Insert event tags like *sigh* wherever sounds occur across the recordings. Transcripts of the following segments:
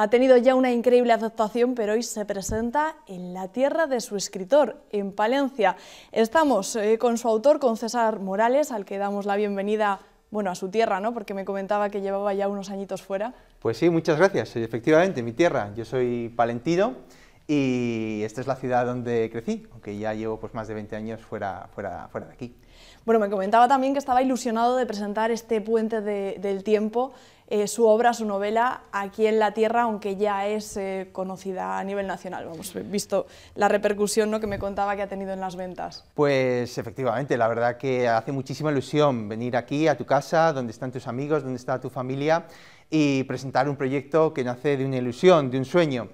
Ha tenido ya una increíble aceptación, pero hoy se presenta en la tierra de su escritor, en Palencia. Estamos eh, con su autor, con César Morales, al que damos la bienvenida bueno, a su tierra, ¿no? Porque me comentaba que llevaba ya unos añitos fuera. Pues sí, muchas gracias. Efectivamente, mi tierra. Yo soy palentino y esta es la ciudad donde crecí, aunque ya llevo pues, más de 20 años fuera, de aquí. Bueno, me comentaba también que estaba ilusionado de presentar este Puente del Tiempo, eh, su obra, su novela, aquí en la Tierra, aunque ya es eh, conocida a nivel nacional. Vamos, visto la repercusión ¿no? que me contaba que ha tenido en las ventas. Pues efectivamente, la verdad que hace muchísima ilusión venir aquí a tu casa, donde están tus amigos, donde está tu familia, y presentar un proyecto que nace de una ilusión, de un sueño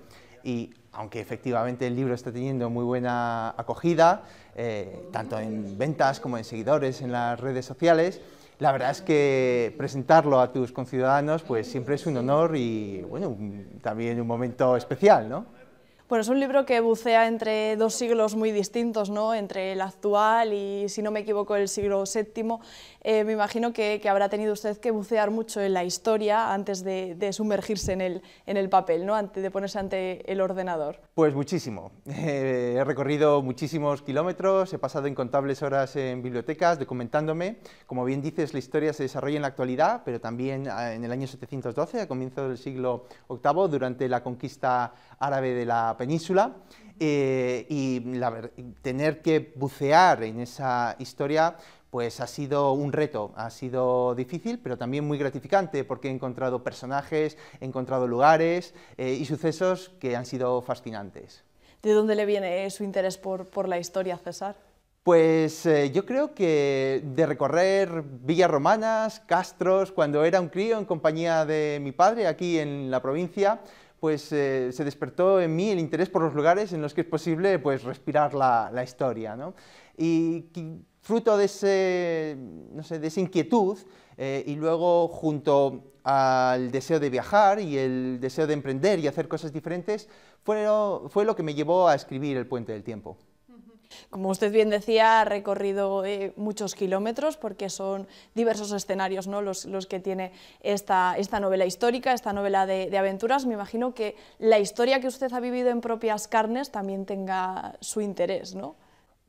y aunque efectivamente el libro está teniendo muy buena acogida, eh, tanto en ventas como en seguidores en las redes sociales, la verdad es que presentarlo a tus conciudadanos pues siempre es un honor y bueno, también un momento especial, ¿no? Bueno, es un libro que bucea entre dos siglos muy distintos, ¿no? entre el actual y, si no me equivoco, el siglo VII. Eh, me imagino que, habrá tenido usted que bucear mucho en la historia antes de, sumergirse en el, en el papel, ¿no? antes de ponerse ante el ordenador. Pues muchísimo. Eh, he recorrido muchísimos kilómetros, he pasado incontables horas en bibliotecas documentándome. Como bien dices, la historia se desarrolla en la actualidad, pero también ah, en el año 712, a comienzos del siglo VIII, durante la conquista árabe de la península. Eh, y tener que bucear en esa historia pues ha sido un reto, ha sido difícil, pero también muy gratificante porque he encontrado personajes, he encontrado lugares eh, y sucesos que han sido fascinantes. ¿De dónde le viene su interés por, la historia, César? Pues eh, yo creo que de recorrer villas romanas, castros, cuando era un crío en compañía de mi padre aquí en la provincia, pues eh, se despertó en mí el interés por los lugares en los que es posible pues, respirar la, historia. Y fruto de, esa inquietud eh, y luego junto al deseo de viajar y el deseo de emprender y hacer cosas diferentes, fue lo que me llevó a escribir El Puente del Tiempo como usted bien decía, ha recorrido eh, muchos kilómetros porque son diversos escenarios ¿no? los, que tiene esta, novela histórica, esta novela de, aventuras. Me imagino que la historia que usted ha vivido en propias carnes también tenga su interés, ¿no?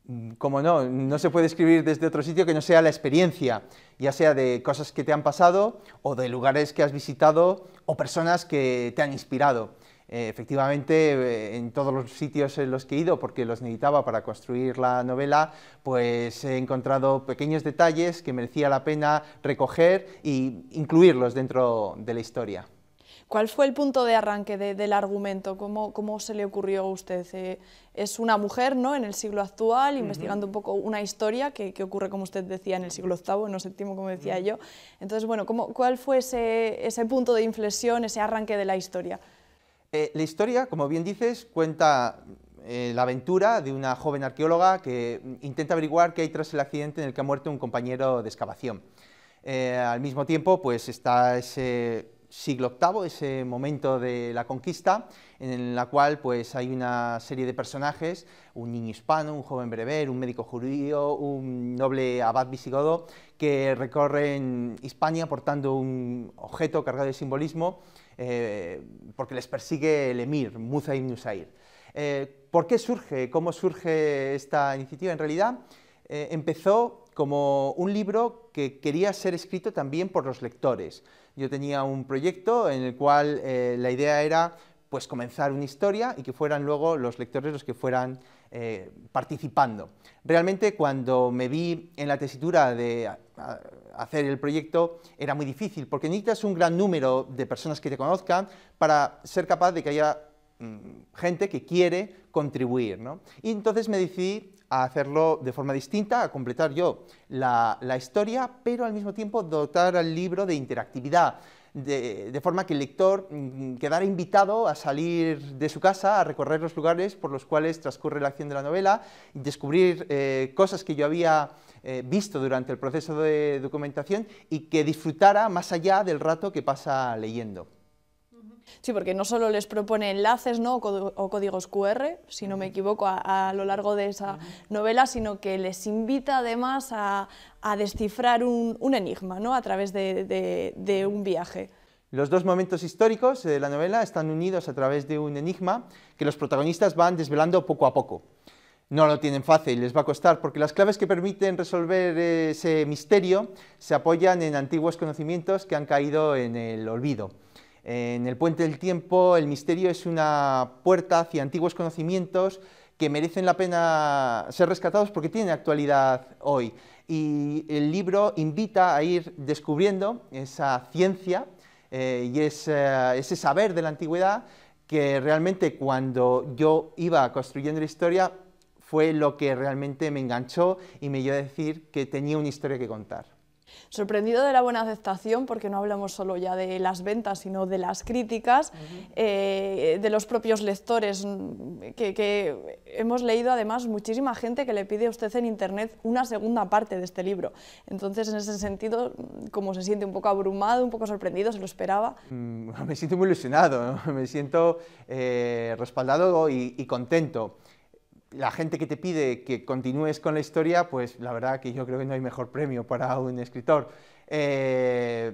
Mm, como no, no se puede escribir desde otro sitio que no sea la experiencia, ya sea de cosas que te han pasado o de lugares que has visitado o personas que te han inspirado. Eh, efectivamente, eh, en todos los sitios en los que he ido, porque los necesitaba para construir la novela, pues he encontrado pequeños detalles que merecía la pena recoger e incluirlos dentro de la historia. ¿Cuál fue el punto de arranque del argumento? ¿Cómo, se le ocurrió a usted? Eh, es una mujer ¿no? en el siglo actual, investigando un poco una historia que, ocurre, como usted decía, en el siglo VIII, no VII, como decía yo. Entonces, bueno, ¿cómo, ¿cuál fue ese punto de inflexión, ese arranque de la historia? Eh, la historia, como bien dices, cuenta eh, la aventura de una joven arqueóloga que intenta averiguar qué hay tras el accidente en el que ha muerto un compañero de excavación. Eh, al mismo tiempo, pues está ese siglo VIII, ese momento de la conquista, en la cual pues, hay una serie de personajes, un niño hispano, un joven brever, un médico judío, un noble abad visigodo, que recorren España portando un objeto cargado de simbolismo eh, porque les persigue el emir, Musa ibn eh, ¿Por qué surge? ¿Cómo surge esta iniciativa? En realidad eh, empezó como un libro que quería ser escrito también por los lectores. Yo tenía un proyecto en el cual la idea era pues comenzar una historia y que fueran luego los lectores los que fueran eh, participando. Realmente cuando me vi en la tesitura de hacer el proyecto era muy difícil porque necesitas un gran número de personas que te conozcan para ser capaz de que haya mm, gente que quiere contribuir. ¿no? Y entonces me decidí a hacerlo de forma distinta, a completar yo la, la historia, pero al mismo tiempo dotar al libro de interactividad, de, forma que el lector mm, quedara invitado a salir de su casa, a recorrer los lugares por los cuales transcurre la acción de la novela, descubrir eh, cosas que yo había eh, visto durante el proceso de documentación y que disfrutara más allá del rato que pasa leyendo. Sí, porque no solo les propone enlaces ¿no? o, códigos QR, si no me equivoco, a, lo largo de esa novela, sino que les invita además a, descifrar un, enigma a través de, de un viaje. Los dos momentos históricos eh, de la novela están unidos a través de un enigma que los protagonistas van desvelando poco a poco. No lo tienen fácil, les va a costar, porque las claves que permiten resolver ese misterio se apoyan en antiguos conocimientos que han caído en el olvido. En el puente del tiempo, el misterio es una puerta hacia antiguos conocimientos que merecen la pena ser rescatados porque tienen actualidad hoy. Y el libro invita a ir descubriendo esa ciencia eh, y eh, ese, saber de la antigüedad que realmente cuando yo iba construyendo la historia fue lo que realmente me enganchó y me dio a decir que tenía una historia que contar. Sorprendido de la buena aceptación, porque no hablamos solo ya de las ventas, sino de las críticas, eh, de los propios lectores, mm, que, hemos leído además muchísima gente que le pide a usted en Internet una segunda parte de este libro. Entonces, en ese sentido, mm, como se siente un poco abrumado, un poco sorprendido, se lo esperaba. Mm, *laughs* me siento muy ilusionado, *laughs* me siento eh, respaldado y contento la gente que te pide que continúes con la historia, pues la verdad que yo creo que no hay mejor premio para un escritor. Eh,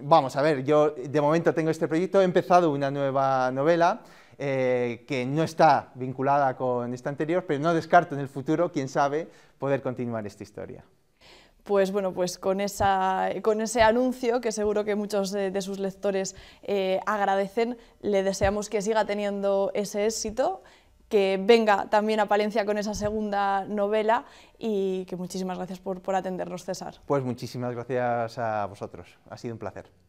vamos a ver, yo de momento tengo este proyecto, he empezado una nueva novela eh, que no está vinculada con esta anterior, pero no descarto en el futuro, quién sabe, poder continuar esta historia pues bueno, pues con, esa, con, ese anuncio que seguro que muchos de, sus lectores eh, agradecen, le deseamos que siga teniendo ese éxito que venga también a Palencia con esa segunda novela y que muchísimas gracias por, atendernos, César. Pues muchísimas gracias a vosotros, ha sido un placer.